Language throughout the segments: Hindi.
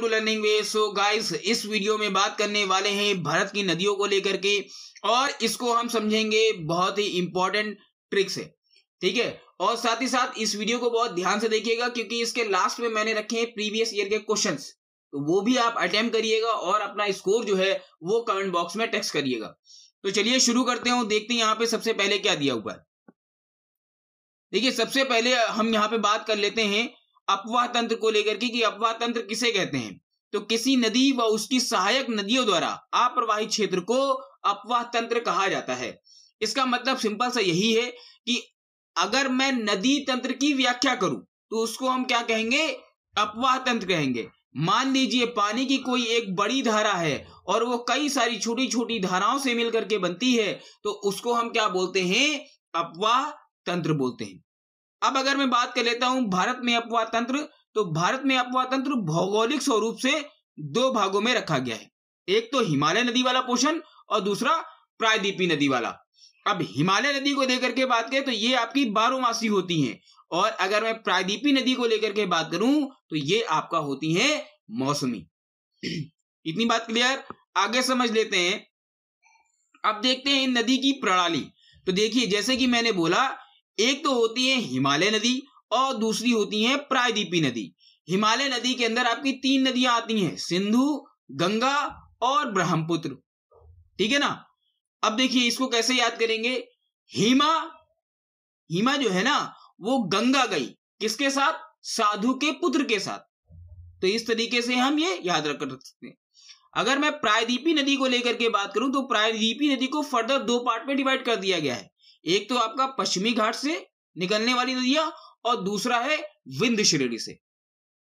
To learning way so guys इस वीडियो में बात करने वाले हैं भारत की नदियों को लेकर के और इसको हम समझेंगे बहुत ही इंपॉर्टेंट ट्रिक से ठीक है और साथ ही साथ इस वीडियो को बहुत ध्यान से देखिएगा क्योंकि इसके लास्ट में मैंने रखे हैं प्रीवियस ईयर के क्वेश्चन तो वो भी आप अटेम्प करिएगा और अपना स्कोर जो है वो कमेंट बॉक्स में टेक्स करिएगा तो चलिए शुरू करते हैं देखते हैं यहाँ पे सबसे पहले क्या दिया हुआ है देखिए सबसे पहले हम यहाँ पे बात कर लेते हैं अपवाह तंत्र को लेकर के कि अपवाह तंत्र किसे कहते हैं तो किसी नदी व उसकी सहायक नदियों द्वारा अप्रवाहित क्षेत्र को अपवाह तंत्र कहा जाता है इसका मतलब सिंपल सा यही है कि अगर मैं नदी तंत्र की व्याख्या करूं तो उसको हम क्या कहेंगे अपवाह तंत्र कहेंगे मान लीजिए पानी की कोई एक बड़ी धारा है और वो कई सारी छोटी छोटी धाराओं से मिलकर के बनती है तो उसको हम क्या बोलते हैं अपवाह तंत्र बोलते हैं अब अगर मैं बात कर लेता हूं भारत में अपवाद तंत्र तो भारत में अपवाद तंत्र भौगोलिक स्वरूप से दो भागों में रखा गया है एक तो हिमालय नदी वाला पोषण और दूसरा प्रायद्वीपी नदी वाला अब हिमालय नदी को लेकर के बात करें तो ये आपकी बारहमासी होती हैं और अगर मैं प्रायद्वीपी नदी को लेकर के बात करूं तो ये आपका होती है मौसमी इतनी बात क्लियर आगे समझ लेते हैं अब देखते हैं इन नदी की प्रणाली तो देखिए जैसे कि मैंने बोला एक तो होती है हिमालय नदी और दूसरी होती है प्रायद्वीपी नदी हिमालय नदी के अंदर आपकी तीन नदियां आती हैं सिंधु गंगा और ब्रह्मपुत्र ठीक है ना अब देखिए इसको कैसे याद करेंगे हिमा हिमा जो है ना वो गंगा गई किसके साथ साधु के पुत्र के साथ तो इस तरीके से हम ये याद रख सकते हैं अगर मैं प्रायद्वीपी नदी को लेकर के बात करूं तो प्रायद्वीपी नदी को फर्दर दो पार्ट में डिवाइड कर दिया गया है एक तो आपका पश्चिमी घाट से निकलने वाली नदियां और दूसरा है विंध्य श्रेणी से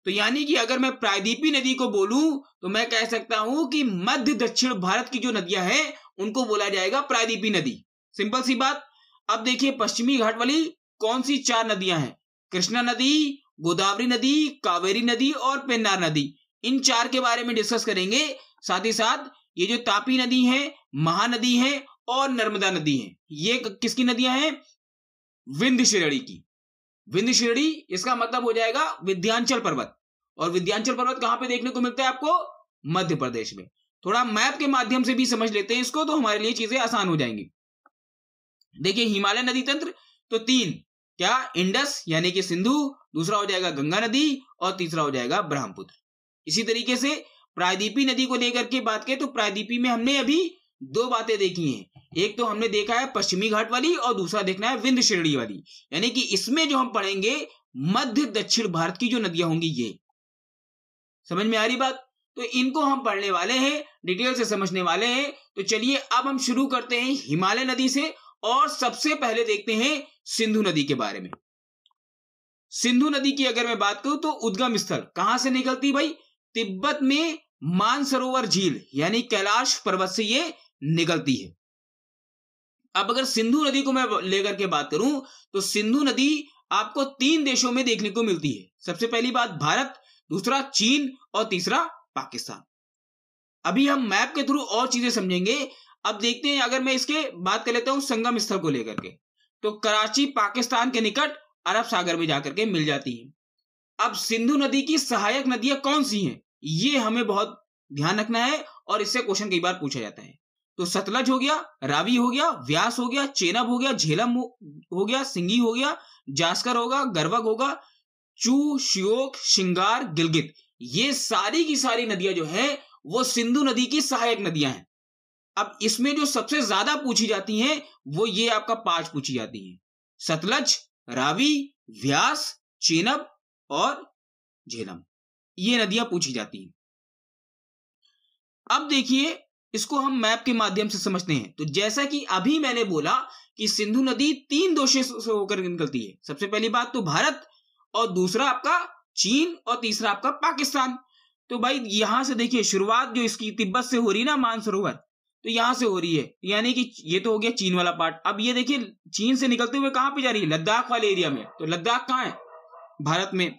तो यानी कि अगर मैं प्रायद्वीपी नदी को बोलूं तो मैं कह सकता हूं कि मध्य दक्षिण भारत की जो नदियां हैं उनको बोला जाएगा प्रायद्वीपी नदी सिंपल सी बात अब देखिए पश्चिमी घाट वाली कौन सी चार नदियां हैं कृष्णा नदी गोदावरी नदी कावेरी नदी और पेन्नार नदी इन चार के बारे में डिस्कस करेंगे साथ ही साथ ये जो तापी नदी है महानदी है और नर्मदा नदी है ये किसकी नदियां हैं विंध्य श्रेणी की विंध श्रेणी इसका मतलब हो जाएगा विध्यांचल पर्वत और विध्यांचल पर्वत कहां पे देखने को मिलता है आपको मध्य प्रदेश में थोड़ा मैप के माध्यम से भी समझ लेते हैं इसको तो हमारे लिए चीजें आसान हो जाएंगी देखिए हिमालय नदी तंत्र तो तीन क्या इंडस यानी कि सिंधु दूसरा हो जाएगा गंगा नदी और तीसरा हो जाएगा ब्रह्मपुत्र इसी तरीके से प्रायद्वीपी नदी को लेकर के बात करें तो प्रायद्वीपी में हमने अभी दो बातें देखी हैं एक तो हमने देखा है पश्चिमी घाट वाली और दूसरा देखना है विंध्य श्रेणी वाली यानी कि इसमें जो हम पढ़ेंगे मध्य दक्षिण भारत की जो नदियां होंगी ये समझ में आ रही बात तो इनको हम पढ़ने वाले हैं डिटेल से समझने वाले हैं तो चलिए अब हम शुरू करते हैं हिमालय नदी से और सबसे पहले देखते हैं सिंधु नदी के बारे में सिंधु नदी की अगर मैं बात करूं तो उद्गम स्थल कहां से निकलती भाई तिब्बत में मानसरोवर झील यानी कैलाश पर्वत से ये निकलती है अब अगर सिंधु नदी को मैं लेकर के बात करूं तो सिंधु नदी आपको तीन देशों में देखने को मिलती है सबसे पहली बात भारत दूसरा चीन और तीसरा पाकिस्तान अभी हम मैप के थ्रू और चीजें समझेंगे अब देखते हैं अगर मैं इसके बात कर लेता हूं संगम स्थल को लेकर के तो कराची पाकिस्तान के निकट अरब सागर में जाकर के मिल जाती है अब सिंधु नदी की सहायक नदियां कौन सी हैं ये हमें बहुत ध्यान रखना है और इससे क्वेश्चन कई बार पूछा जाता है तो सतलज हो गया रावी हो गया व्यास हो गया चेनब हो गया झेलम हो गया सिंगी हो गया जास्कर होगा गर्वक होगा चू श्योक शिंगार गिलगित ये सारी की सारी नदियां जो है वो सिंधु नदी की सहायक नदियां हैं अब इसमें जो सबसे ज्यादा पूछी जाती हैं वो ये आपका पांच पूछी जाती हैं सतलज रावी व्यास चेनब और झेलम ये नदियां पूछी जाती हैं अब देखिए इसको हम मैप के माध्यम से समझते हैं तो जैसा कि अभी मैंने बोला कि सिंधु नदी तीन दोषे से होकर निकलती है सबसे पहली बात तो भारत और दूसरा आपका चीन और तीसरा आपका पाकिस्तान तो भाई यहां से देखिए शुरुआत जो इसकी तिब्बत से हो रही ना मानसरोवर तो यहां से हो रही है यानी कि ये तो हो गया चीन वाला पार्ट अब ये देखिए चीन से निकलते हुए कहां पे जा रही है लद्दाख वाले एरिया में तो लद्दाख कहाँ है भारत में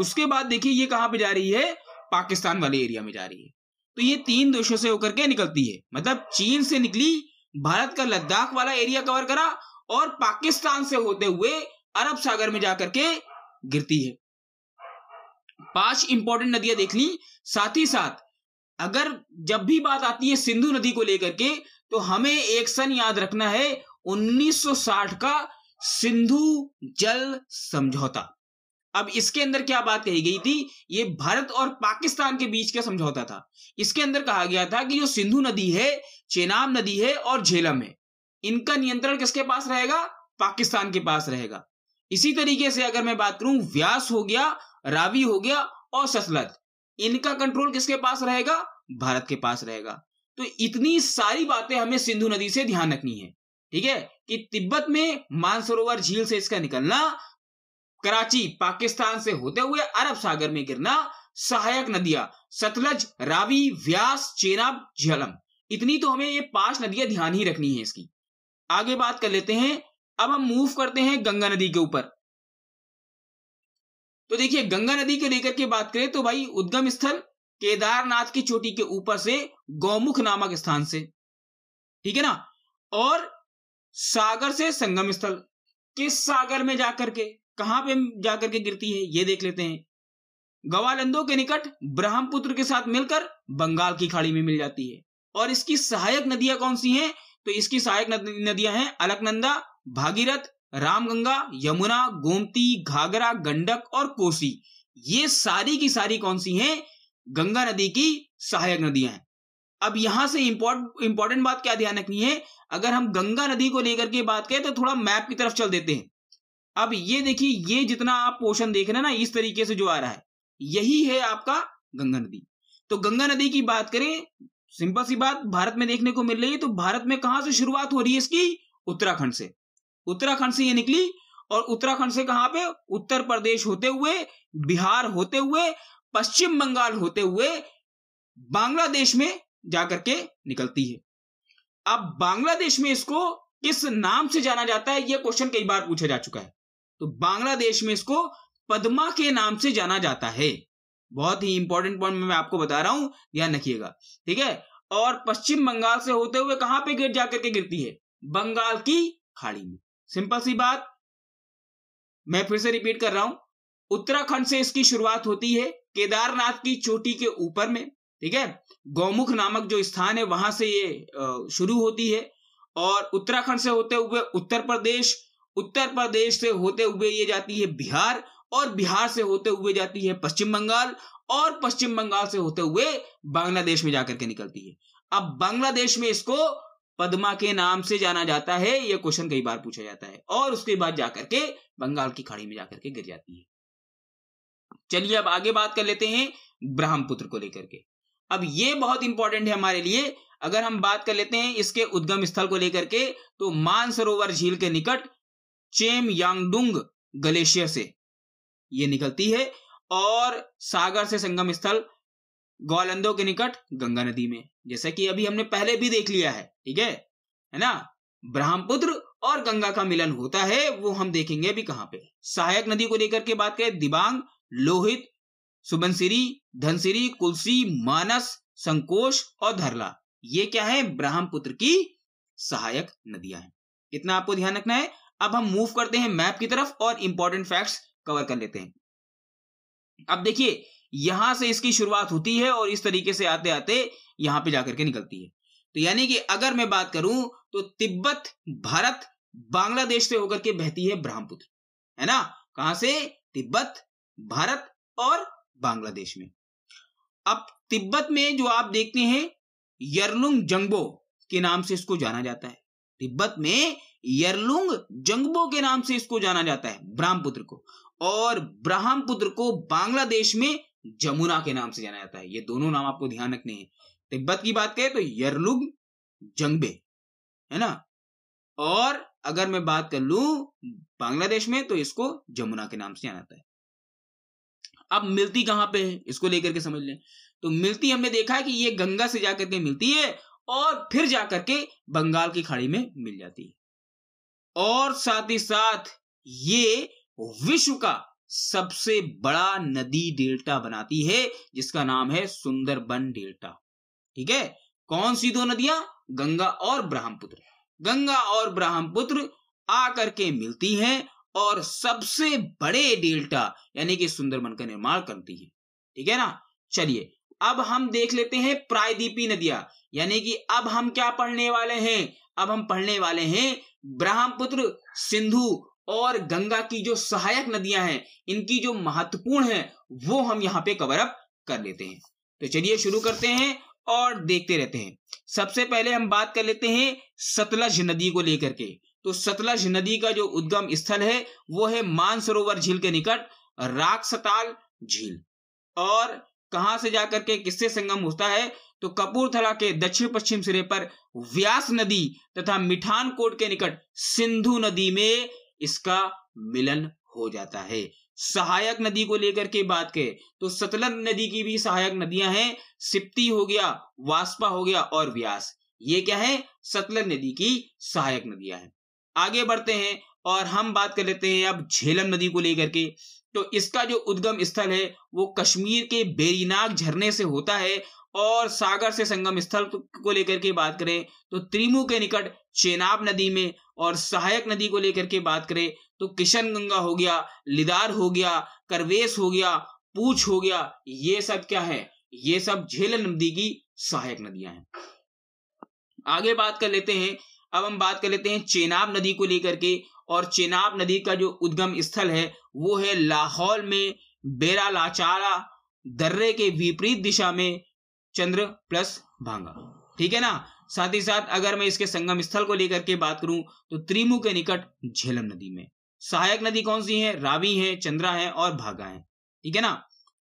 उसके बाद देखिए ये कहां पे जा रही है पाकिस्तान वाले एरिया में जा रही है तो ये तीन देशों से होकर के निकलती है मतलब चीन से निकली भारत का लद्दाख वाला एरिया कवर करा और पाकिस्तान से होते हुए अरब सागर में जाकर के गिरती है पांच इंपॉर्टेंट नदियां देख ली साथ ही साथ अगर जब भी बात आती है सिंधु नदी को लेकर के तो हमें एक सन याद रखना है 1960 का सिंधु जल समझौता अब इसके अंदर क्या बात कही गई थी ये भारत और पाकिस्तान के बीच का समझौता था इसके अंदर कहा गया था कि जो सिंधु नदी है चेनाब नदी है और झेलम है इनका नियंत्रण किसके पास रहेगा पाकिस्तान के पास रहेगा इसी तरीके से अगर मैं बात करूं व्यास हो गया रावी हो गया और ससलत इनका कंट्रोल किसके पास रहेगा भारत के पास रहेगा तो इतनी सारी बातें हमें सिंधु नदी से ध्यान रखनी है ठीक है कि तिब्बत में मानसरोवर झील से इसका निकलना कराची पाकिस्तान से होते हुए अरब सागर में गिरना सहायक नदियां सतलज रावी व्यास चेनाब झलम इतनी तो हमें ये पांच नदियां ध्यान ही रखनी है इसकी आगे बात कर लेते हैं अब हम मूव करते हैं गंगा नदी के ऊपर तो देखिए गंगा नदी के लेकर के बात करें तो भाई उद्गम स्थल केदारनाथ की चोटी के ऊपर से गौमुख नामक स्थान से ठीक है ना और सागर से संगम स्थल किस सागर में जाकर के कहां पे जाकर के गिरती है ये देख लेते हैं गवालंदो के निकट ब्रह्मपुत्र के साथ मिलकर बंगाल की खाड़ी में मिल जाती है और इसकी सहायक नदियां कौन सी हैं तो इसकी सहायक नदियां हैं अलकनंदा भागीरथ रामगंगा यमुना गोमती घाघरा गंडक और कोसी ये सारी की सारी कौन सी हैं गंगा नदी की सहायक नदियां हैं अब यहां से इंपॉर्ट इंपॉर्टेंट बात क्या ध्यान रखनी है अगर हम गंगा नदी को लेकर के बात करें तो थोड़ा मैप की तरफ चल देते हैं अब ये देखिए ये जितना आप पोर्शन देख रहे हैं ना इस तरीके से जो आ रहा है यही है आपका गंगा नदी तो गंगा नदी की बात करें सिंपल सी बात भारत में देखने को मिल रही है तो भारत में कहां से शुरुआत हो रही है इसकी उत्तराखंड से उत्तराखंड से ये निकली और उत्तराखंड से कहां पे उत्तर प्रदेश होते हुए बिहार होते हुए पश्चिम बंगाल होते हुए बांग्लादेश में जाकर के निकलती है अब बांग्लादेश में इसको किस नाम से जाना जाता है यह क्वेश्चन कई बार पूछा जा चुका है तो बांग्लादेश में इसको पद्मा के नाम से जाना जाता है बहुत ही इंपॉर्टेंट पॉइंट मैं आपको बता रहा हूं ध्यान रखिएगा ठीक है और पश्चिम बंगाल से होते हुए कहां पे गिर जाकर के गिरती है बंगाल की खाड़ी में सिंपल सी बात मैं फिर से रिपीट कर रहा हूं उत्तराखंड से इसकी शुरुआत होती है केदारनाथ की चोटी के ऊपर में ठीक है गौमुख नामक जो स्थान है वहां से ये शुरू होती है और उत्तराखंड से होते हुए उत्तर प्रदेश उत्तर प्रदेश से होते हुए ये जाती है बिहार और बिहार से होते हुए जाती है पश्चिम बंगाल और पश्चिम बंगाल से होते हुए बांग्लादेश में जाकर के निकलती है अब बांग्लादेश में इसको पद्मा के नाम से जाना जाता है यह क्वेश्चन कई बार पूछा जाता है और उसके बाद जाकर के बंगाल की खाड़ी में जाकर के गिर जाती है चलिए अब आगे बात कर लेते हैं ब्रह्मपुत्र को लेकर के अब ये बहुत इंपॉर्टेंट है हमारे लिए अगर हम बात कर लेते हैं इसके उद्गम स्थल को लेकर के तो मानसरोवर झील के निकट चेम यांगडुंग ग्लेशियर से ये निकलती है और सागर से संगम स्थल ग्वालंदो के निकट गंगा नदी में जैसा कि अभी हमने पहले भी देख लिया है ठीक है है ना ब्रह्मपुत्र और गंगा का मिलन होता है वो हम देखेंगे अभी कहां पे सहायक नदी को लेकर के बात करें दिबांग लोहित सुबनसिरी धनसिरी कुलसी मानस संकोश और धरला ये क्या है ब्रह्मपुत्र की सहायक नदियां हैं इतना आपको ध्यान रखना है अब हम मूव करते हैं मैप की तरफ और इंपॉर्टेंट फैक्ट्स कवर कर लेते हैं अब देखिए यहां से इसकी शुरुआत होती है और इस तरीके से आते आते यहां पे जाकर के निकलती है तो यानी कि अगर मैं बात करूं तो तिब्बत भारत बांग्लादेश से होकर के बहती है ब्रह्मपुत्र है ना कहां से तिब्बत भारत और बांग्लादेश में अब तिब्बत में जो आप देखते हैं यरलुंग जंगबो के नाम से इसको जाना जाता है तिब्बत में यरलुंग जंगबो के नाम से इसको जाना जाता है ब्रह्मपुत्र को और ब्रह्मपुत्र को बांग्लादेश में जमुना के नाम से जाना जाता है ये दोनों नाम आपको ध्यान रखने हैं तिब्बत की बात करें तो यरलुंग जंगबे है ना और अगर मैं बात कर लू बांग्लादेश में तो इसको जमुना के नाम से जाना जाता है अब मिलती कहां पे है इसको लेकर के समझ लें तो मिलती हमने देखा है कि ये गंगा से जाकर के मिलती है और फिर जाकर के बंगाल की खाड़ी में मिल जाती है और साथ ही साथ ये विश्व का सबसे बड़ा नदी डेल्टा बनाती है जिसका नाम है सुंदरबन डेल्टा ठीक है कौन सी दो नदियां गंगा और ब्रह्मपुत्र गंगा और ब्रह्मपुत्र आकर के मिलती हैं और सबसे बड़े डेल्टा यानी कि सुंदरबन का निर्माण करती है ठीक है ना चलिए अब हम देख लेते हैं प्रायदीपी नदियां यानी कि अब हम क्या पढ़ने वाले हैं अब हम पढ़ने वाले हैं ब्रह्मपुत्र सिंधु और गंगा की जो सहायक नदियां हैं इनकी जो महत्वपूर्ण है वो हम यहाँ पे कवर अप कर लेते हैं तो चलिए शुरू करते हैं और देखते रहते हैं सबसे पहले हम बात कर लेते हैं सतलज नदी को लेकर के तो सतलज नदी का जो उद्गम स्थल है वो है मानसरोवर झील के निकट राक्षताल झील और कहां से जाकर के किससे संगम होता है तो कपूरथला के दक्षिण पश्चिम सिरे पर व्यास नदी तथा मिठानकोट के निकट सिंधु नदी में इसका मिलन हो जाता है सहायक नदी को लेकर के बात करें तो सतलज नदी की भी सहायक नदियां हैं सिप्ती हो गया वास्पा हो गया और व्यास ये क्या है सतलज नदी की सहायक नदियां हैं आगे बढ़ते हैं और हम बात कर लेते हैं अब झेलम नदी को लेकर के तो इसका जो उद्गम स्थल है वो कश्मीर के बेरीनाग झरने से होता है और सागर से संगम स्थल को लेकर के बात करें तो त्रिमू के निकट चेनाब नदी में और सहायक नदी को लेकर के बात करें तो किशनगंगा हो गया लिदार हो गया करवेश हो गया पूछ हो गया ये सब क्या है ये सब झेलन नदी की सहायक नदियां हैं आगे बात कर लेते हैं अब हम बात कर लेते हैं चेनाब नदी को लेकर के और चेनाब नदी का जो उद्गम स्थल है वो है लाहौल में बेरा लाचारा दर्रे के विपरीत दिशा में चंद्र प्लस भांगा ठीक है ना साथ ही साथ अगर मैं इसके संगम स्थल को लेकर के बात करूं तो त्रिमु के निकट झेलम नदी में सहायक नदी कौन सी है रावी है चंद्रा है और भागा है ठीक है ना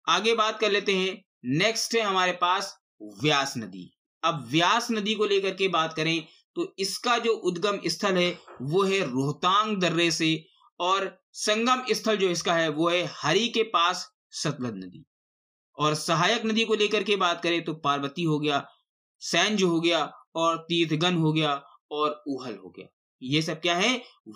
आगे बात कर लेते हैं नेक्स्ट है हमारे पास व्यास नदी अब व्यास नदी को लेकर के बात करें तो इसका जो उद्गम स्थल है वो है रोहतांग दर्रे से और संगम स्थल जो इसका है वो है हरी के पास सतलज नदी और सहायक नदी को लेकर के बात करें तो पार्वती हो गया सैंज हो गया और तीर्थगन हो गया और उहल हो गया ये सब क्या है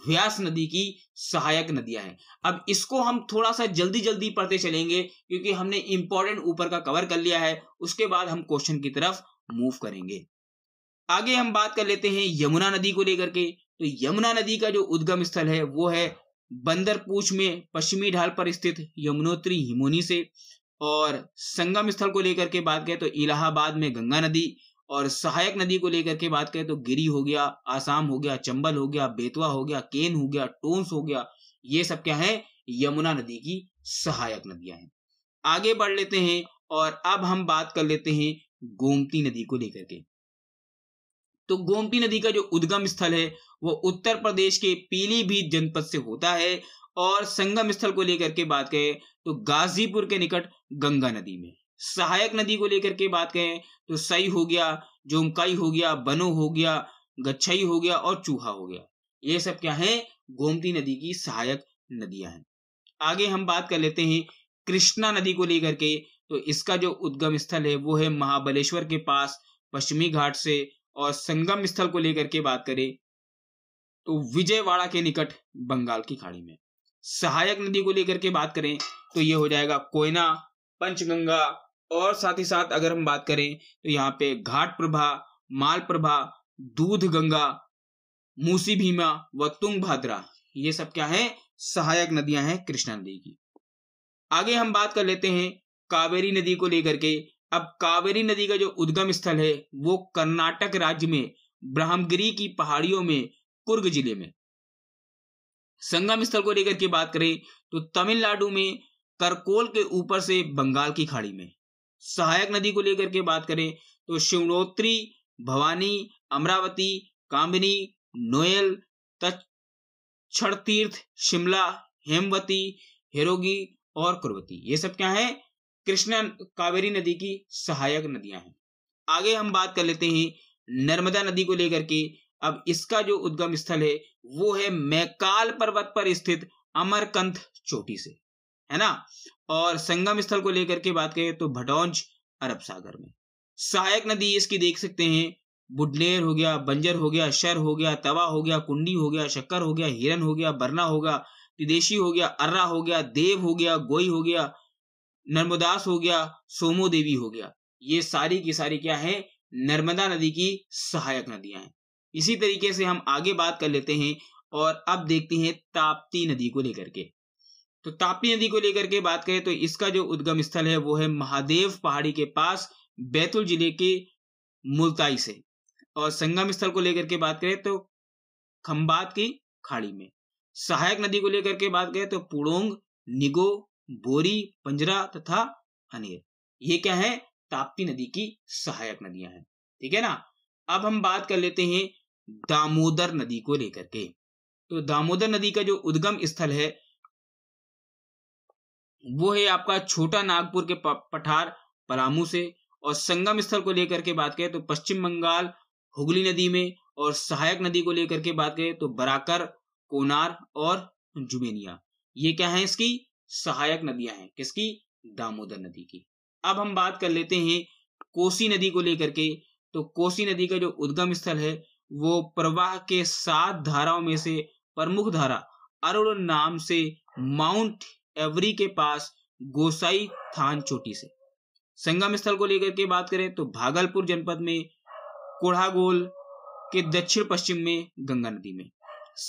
व्यास नदी की सहायक नदियां हैं अब इसको हम थोड़ा सा जल्दी जल्दी पढ़ते चलेंगे क्योंकि हमने इंपॉर्टेंट ऊपर का कवर कर लिया है उसके बाद हम क्वेश्चन की तरफ मूव करेंगे आगे हम बात कर लेते हैं यमुना नदी को लेकर के तो यमुना नदी का जो उद्गम स्थल है वो है बंदरपूछ में पश्चिमी ढाल पर स्थित यमुनोत्री हिमोनी से और संगम स्थल को लेकर के बात करें तो इलाहाबाद में गंगा नदी और सहायक नदी को लेकर के बात करें तो गिरी हो गया आसाम हो गया चंबल हो गया बेतवा हो गया केन हो गया टोंस हो गया ये सब क्या है यमुना नदी की सहायक नदियां हैं आगे बढ़ लेते हैं और अब हम बात कर लेते हैं गोमती नदी को लेकर के तो गोमती नदी का जो उद्गम स्थल है वो उत्तर प्रदेश के पीलीभीत जनपद से होता है और संगम स्थल को लेकर के बात करें तो गाजीपुर के निकट गंगा नदी में सहायक नदी को लेकर के बात करें तो सई हो गया जोमकाई हो गया बनो हो गया गच्छई हो गया और चूहा हो गया ये सब क्या है गोमती नदी की सहायक नदियां हैं आगे हम बात कर लेते हैं कृष्णा नदी को लेकर के तो इसका जो उद्गम स्थल है वो है महाबलेश्वर के पास पश्चिमी घाट से और संगम स्थल को लेकर के बात करें तो विजयवाड़ा के निकट बंगाल की खाड़ी में सहायक नदी को लेकर के बात करें तो ये हो जाएगा कोयना पंचगंगा और साथ ही साथ अगर हम बात करें तो यहाँ पे घाट प्रभा माल प्रभा दूध गंगा मूसी भीमा व तुंग भाद्रा ये सब क्या है सहायक नदियां हैं कृष्णा नदी की आगे हम बात कर लेते हैं कावेरी नदी को लेकर के अब कावेरी नदी का जो उद्गम स्थल है वो कर्नाटक राज्य में ब्रह्मगिरी की पहाड़ियों में कुर्ग जिले में संगम स्थल को लेकर के बात करें तो तमिलनाडु में करकोल के ऊपर से बंगाल की खाड़ी में सहायक नदी को लेकर के बात करें तो शिवनोत्री भवानी अमरावती कामिनी नोयल तीर्थ शिमला हेमवती हेरोगी और कुरवती ये सब क्या है कृष्णा कावेरी नदी की सहायक नदियां हैं आगे हम बात कर लेते हैं नर्मदा नदी को लेकर के अब इसका जो उद्गम स्थल है वो है मैकाल पर्वत पर स्थित अमरकंथ चोटी से है ना और संगम स्थल को लेकर के बात करें तो भटौंज अरब सागर में सहायक नदी इसकी देख सकते हैं बुडलेर हो गया बंजर हो गया शर हो गया तवा हो गया कुंडी हो गया शक्कर हो गया हिरन हो गया बरना हो गया विदेशी हो गया अर्रा हो गया देव हो गया गोई हो गया नर्मदास हो गया सोमो देवी हो गया ये सारी की सारी क्या है नर्मदा नदी की सहायक नदियां हैं इसी तरीके से हम आगे बात कर लेते हैं और अब देखते हैं ताप्ती नदी को लेकर के तो ताप्ती नदी को लेकर के बात करें तो इसका जो उद्गम स्थल है वो है महादेव पहाड़ी के पास बैतूल जिले के मुल्ताई से और संगम स्थल को लेकर के बात करें तो खंबात की खाड़ी में सहायक नदी को लेकर के बात करें तो पुड़ोंग निगो बोरी पंजरा तथा अनेर ये क्या है ताप्ती नदी की सहायक नदियां हैं ठीक है ना अब हम बात कर लेते हैं दामोदर नदी को लेकर के तो दामोदर नदी का जो उद्गम स्थल है वो है आपका छोटा नागपुर के पठार पलामू से और संगम स्थल को लेकर के बात करें तो पश्चिम बंगाल हुगली नदी में और सहायक नदी को लेकर के बात करें तो बराकर कोनार और जुबेनिया ये क्या है इसकी सहायक नदियां हैं किसकी दामोदर नदी की अब हम बात कर लेते हैं कोसी नदी को लेकर के तो कोसी नदी का जो उद्गम स्थल है वो प्रवाह के सात धाराओं में से प्रमुख धारा अरुण नाम से माउंट एवरी के पास गोसाई थान चोटी से संगम स्थल को लेकर के बात करें तो भागलपुर जनपद में कोढ़ागोल के दक्षिण पश्चिम में गंगा नदी में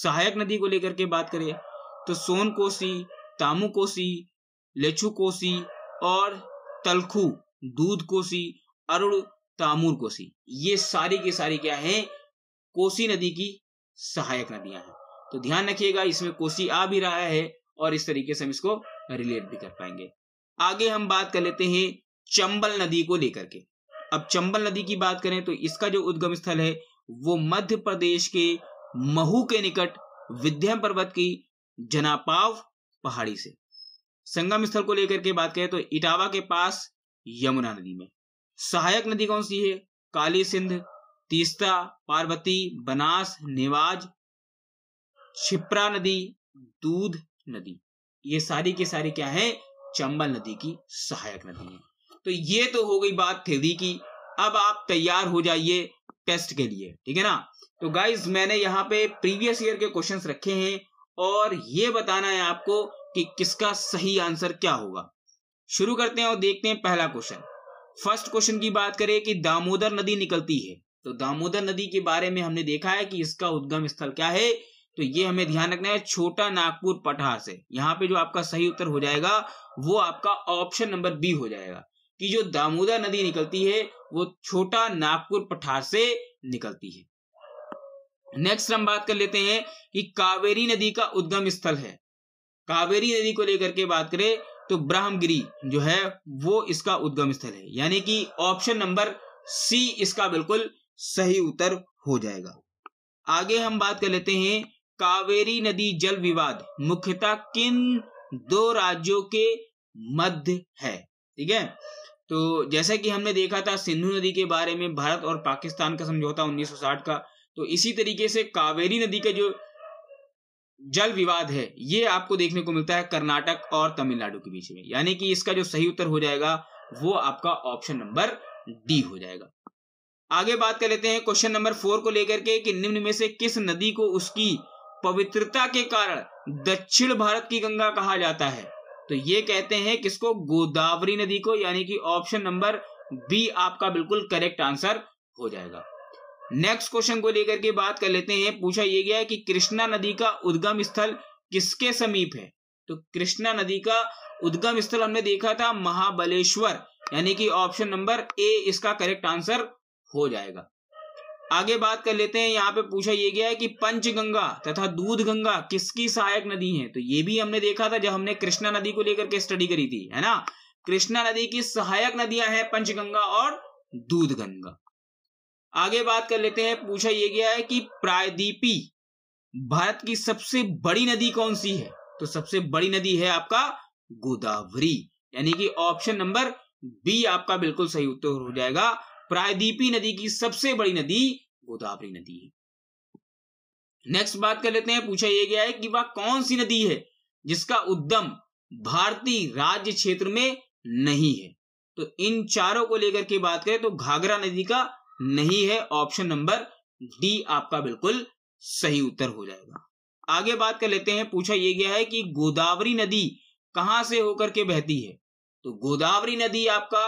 सहायक नदी को लेकर के बात करें तो सोन कोसी तामुकोसी कोसी और तलखू दूध कोसी अरुण तामूर कोसी ये सारी की सारी क्या है कोसी नदी की सहायक नदियां हैं तो ध्यान रखिएगा इसमें कोसी आ भी रहा है और इस तरीके से हम इसको रिलेट भी कर पाएंगे आगे हम बात कर लेते हैं चंबल नदी को लेकर के अब चंबल नदी की बात करें तो इसका जो उद्गम स्थल है वो मध्य प्रदेश के महू के निकट विध्यम पर्वत की जनापाव पहाड़ी से संगम स्थल को लेकर के बात करें तो इटावा के पास यमुना नदी में सहायक नदी कौन सी है काली सिंध तीस्ता पार्वती बनास निवाज छिप्रा नदी दूध नदी ये सारी के सारी क्या है चंबल नदी की सहायक नदी है तो ये तो हो गई बात थ्योरी की अब आप तैयार हो जाइए टेस्ट के लिए ठीक है ना तो गाइज मैंने यहाँ पे प्रीवियस ईयर के क्वेश्चंस रखे हैं और ये बताना है आपको कि किसका सही आंसर क्या होगा शुरू करते हैं और देखते हैं पहला क्वेश्चन फर्स्ट क्वेश्चन की बात करें कि दामोदर नदी निकलती है तो दामोदर नदी के बारे में हमने देखा है कि इसका उद्गम स्थल क्या है तो ये हमें ध्यान रखना है छोटा नागपुर पठार से यहाँ पे जो आपका सही उत्तर हो जाएगा वो आपका ऑप्शन नंबर बी हो जाएगा कि जो दामोदर नदी निकलती है वो छोटा नागपुर पठार से निकलती है नेक्स्ट हम बात कर लेते हैं कि कावेरी नदी का उद्गम स्थल है कावेरी नदी को लेकर के बात करें तो ब्रह्मगिरी जो है वो इसका उद्गम स्थल है यानी कि ऑप्शन नंबर सी इसका बिल्कुल सही उत्तर हो जाएगा आगे हम बात कर लेते हैं कावेरी नदी जल विवाद मुख्यतः किन दो राज्यों के मध्य है ठीक है तो जैसा कि हमने देखा था सिंधु नदी के बारे में भारत और पाकिस्तान का समझौता 1960 का तो इसी तरीके से कावेरी नदी का जो जल विवाद है ये आपको देखने को मिलता है कर्नाटक और तमिलनाडु के बीच में यानी कि इसका जो सही उत्तर हो जाएगा वो आपका ऑप्शन नंबर डी हो जाएगा आगे बात कर लेते हैं क्वेश्चन नंबर फोर को लेकर के कि निम्न में से किस नदी को उसकी पवित्रता के कारण दक्षिण भारत की गंगा कहा जाता है तो ये कहते हैं किसको गोदावरी नदी को यानी कि ऑप्शन नंबर बी आपका बिल्कुल करेक्ट आंसर हो जाएगा नेक्स्ट क्वेश्चन को लेकर के बात कर लेते हैं पूछा यह गया है कि कृष्णा नदी का उद्गम स्थल किसके समीप है तो कृष्णा नदी का उद्गम स्थल हमने देखा था महाबलेश्वर यानी कि ऑप्शन नंबर ए इसका करेक्ट आंसर हो जाएगा आगे बात कर लेते हैं यहाँ पे पूछा यह गया है कि पंचगंगा तथा दूध गंगा किसकी सहायक नदी है तो ये भी हमने देखा था जब हमने कृष्णा नदी को लेकर के स्टडी करी थी है ना कृष्णा नदी की सहायक नदियां हैं पंचगंगा और दूध गंगा आगे बात कर लेते हैं पूछा यह गया है कि प्रायद्वीपी भारत की सबसे बड़ी नदी कौन सी है तो सबसे बड़ी नदी है आपका गोदावरी यानी कि ऑप्शन नंबर बी आपका बिल्कुल सही उत्तर हो जाएगा प्रायद्वीपी नदी की सबसे बड़ी नदी गोदावरी नदी है नेक्स्ट बात कर लेते हैं पूछा यह गया है कि वह कौन सी नदी है जिसका उद्गम भारतीय राज्य क्षेत्र में नहीं है तो इन चारों को लेकर के बात करें तो घाघरा नदी का नहीं है ऑप्शन नंबर डी आपका बिल्कुल सही उत्तर हो जाएगा आगे बात कर लेते हैं पूछा यह गया है कि गोदावरी नदी कहां से होकर के बहती है तो गोदावरी नदी आपका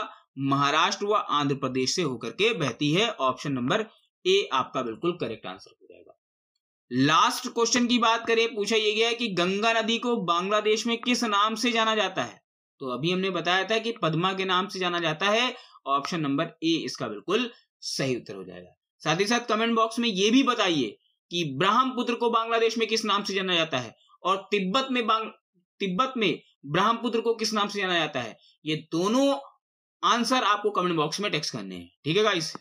महाराष्ट्र व आंध्र प्रदेश से होकर के बहती है ऑप्शन नंबर ए आपका बिल्कुल करेक्ट आंसर हो जाएगा लास्ट क्वेश्चन की बात करें पूछा यह गया है कि गंगा नदी को बांग्लादेश में किस नाम से जाना जाता है तो अभी हमने बताया था कि पद्मा के नाम से जाना जाता है ऑप्शन नंबर ए इसका बिल्कुल सही उत्तर हो जाएगा साथ ही साथ कमेंट बॉक्स में यह भी बताइए कि ब्रह्मपुत्र को बांग्लादेश में किस नाम से जाना जाता है और तिब्बत में तिब्बत में ब्रह्मपुत्र को किस नाम से जाना जाता है ये दोनों आंसर आपको कमेंट बॉक्स में टेक्स्ट करने हैं ठीक है गाइस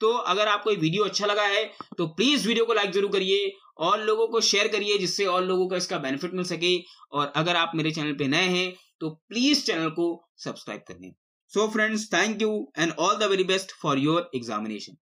तो अगर आपको ये वीडियो अच्छा लगा है तो प्लीज वीडियो को लाइक जरूर करिए और लोगों को शेयर करिए जिससे और लोगों को इसका बेनिफिट मिल सके और अगर आप मेरे चैनल पे नए हैं तो प्लीज चैनल को सब्सक्राइब कर लें So friends, thank you and all the very best for your examination.